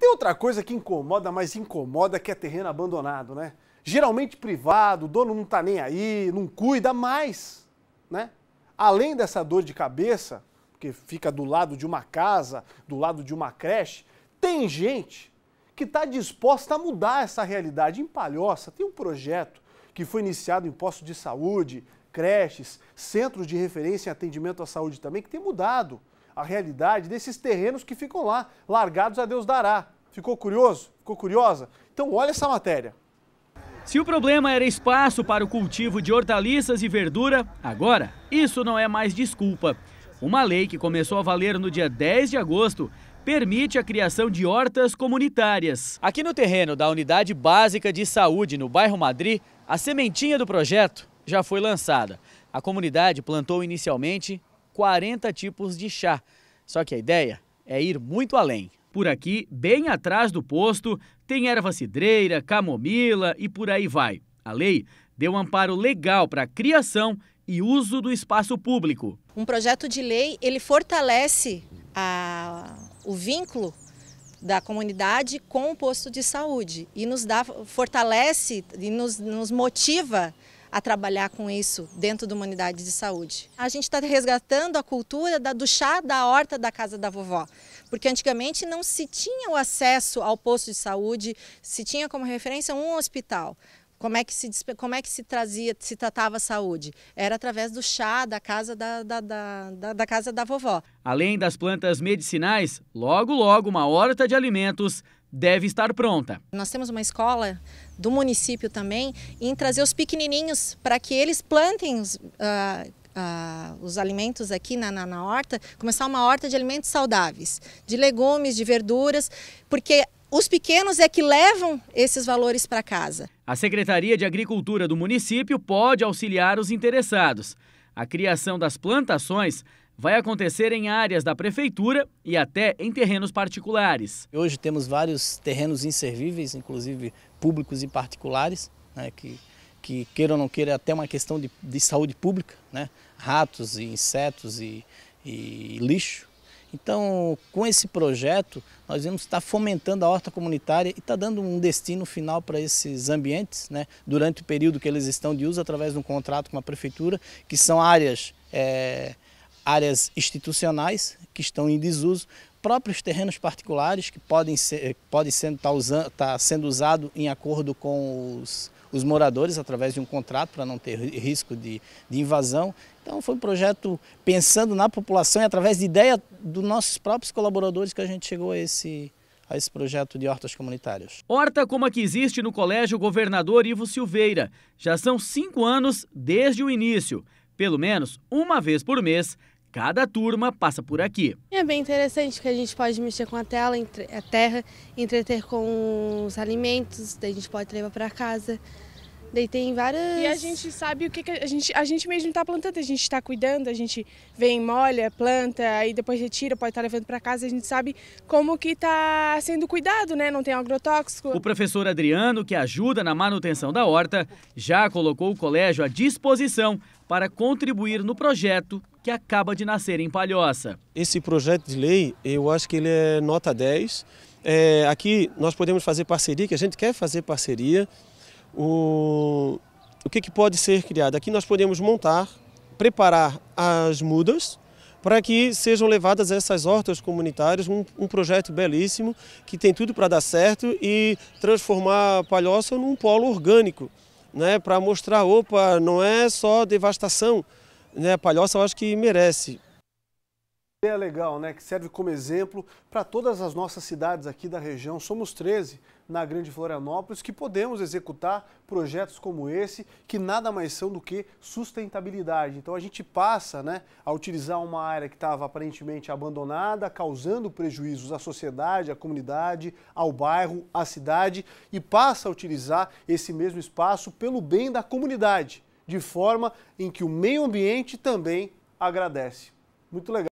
tem outra coisa que incomoda, mas incomoda que é terreno abandonado, né? Geralmente privado, o dono não tá nem aí, não cuida mais, né? Além dessa dor de cabeça, que fica do lado de uma casa, do lado de uma creche, tem gente que está disposta a mudar essa realidade. Em Palhoça tem um projeto que foi iniciado em postos de saúde, creches, centros de referência em atendimento à saúde também, que tem mudado a realidade desses terrenos que ficam lá, largados a Deus dará. Ficou curioso? Ficou curiosa? Então olha essa matéria. Se o problema era espaço para o cultivo de hortaliças e verdura, agora isso não é mais desculpa. Uma lei que começou a valer no dia 10 de agosto permite a criação de hortas comunitárias. Aqui no terreno da Unidade Básica de Saúde, no bairro Madrid, a sementinha do projeto já foi lançada. A comunidade plantou inicialmente 40 tipos de chá. Só que a ideia é ir muito além. Por aqui, bem atrás do posto, tem erva cidreira, camomila e por aí vai. A lei deu um amparo legal para a criação e uso do espaço público. Um projeto de lei, ele fortalece a, o vínculo da comunidade com o posto de saúde e nos dá, fortalece e nos, nos motiva a trabalhar com isso dentro da humanidade de saúde. A gente está resgatando a cultura da, do chá da horta da casa da vovó, porque antigamente não se tinha o acesso ao posto de saúde, se tinha como referência um hospital. Como é que se, como é que se trazia, se tratava a saúde? Era através do chá da casa da, da, da, da casa da vovó. Além das plantas medicinais, logo logo uma horta de alimentos deve estar pronta. Nós temos uma escola do município também em trazer os pequenininhos para que eles plantem os, uh, Uh, os alimentos aqui na, na, na, horta, começar uma horta de alimentos saudáveis, de legumes, de verduras, porque os pequenos é que levam esses valores para casa. A Secretaria de Agricultura do município pode auxiliar os interessados. A criação das plantações vai acontecer em áreas da prefeitura e até em terrenos particulares. Hoje temos vários terrenos inservíveis, inclusive públicos e particulares, né, que, que queira ou não queira, é até uma questão de, de saúde pública, né, ratos e insetos e, e lixo. Então, com esse projeto, nós vamos estar fomentando a horta comunitária e está dando um destino final para esses ambientes, né, durante o período que eles estão de uso, através de um contrato com a prefeitura, que são áreas é, áreas institucionais que estão em desuso, próprios terrenos particulares que podem ser, eh, podem ser tá usando, tá sendo usado em acordo com os, os moradores através de um contrato para não ter risco de, de, invasão. Então foi um projeto pensando na população e através de ideia dos nossos próprios colaboradores que a gente chegou a esse, a esse projeto de hortas comunitárias. Horta como a que existe no Colégio Governador Ivo Silveira. Já são cinco anos desde o início. Pelo menos uma vez por mês, Cada turma passa por aqui. É bem interessante que a gente pode mexer com a tela, a terra, entreter com os alimentos, daí a gente pode levar para casa. Daí tem várias. E a gente sabe o que, que a gente. A gente mesmo está plantando, a gente está cuidando, a gente vem, molha, planta, aí depois retira, pode estar tá levando para casa, a gente sabe como que está sendo cuidado, né? Não tem agrotóxico. O professor Adriano, que ajuda na manutenção da horta, já colocou o colégio à disposição para contribuir no projeto que acaba de nascer em Palhoça. Esse projeto de lei, eu acho que ele é nota 10. É, aqui nós podemos fazer parceria, que a gente quer fazer parceria. O, o que, que pode ser criado? Aqui nós podemos montar, preparar as mudas, para que sejam levadas essas hortas comunitárias, um, um projeto belíssimo que tem tudo para dar certo e transformar a Palhoça num polo orgânico, né, para mostrar, opa, não é só devastação, né, Palhoça eu acho que merece. É legal, né? Que serve como exemplo para todas as nossas cidades aqui da região. Somos 13 na Grande Florianópolis que podemos executar projetos como esse, que nada mais são do que sustentabilidade. Então a gente passa né, a utilizar uma área que estava aparentemente abandonada, causando prejuízos à sociedade, à comunidade, ao bairro, à cidade, e passa a utilizar esse mesmo espaço pelo bem da comunidade de forma em que o meio ambiente também agradece. Muito legal.